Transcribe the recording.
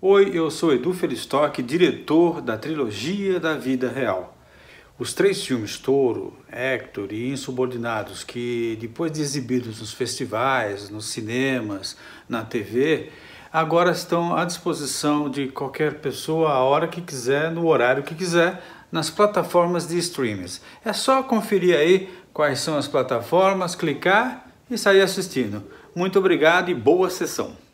Oi, eu sou Edu Felistock, diretor da trilogia da vida real. Os três filmes Touro, Hector e Insubordinados, que depois de exibidos nos festivais, nos cinemas, na TV, agora estão à disposição de qualquer pessoa a hora que quiser, no horário que quiser, nas plataformas de streams. É só conferir aí quais são as plataformas, clicar e sair assistindo. Muito obrigado e boa sessão!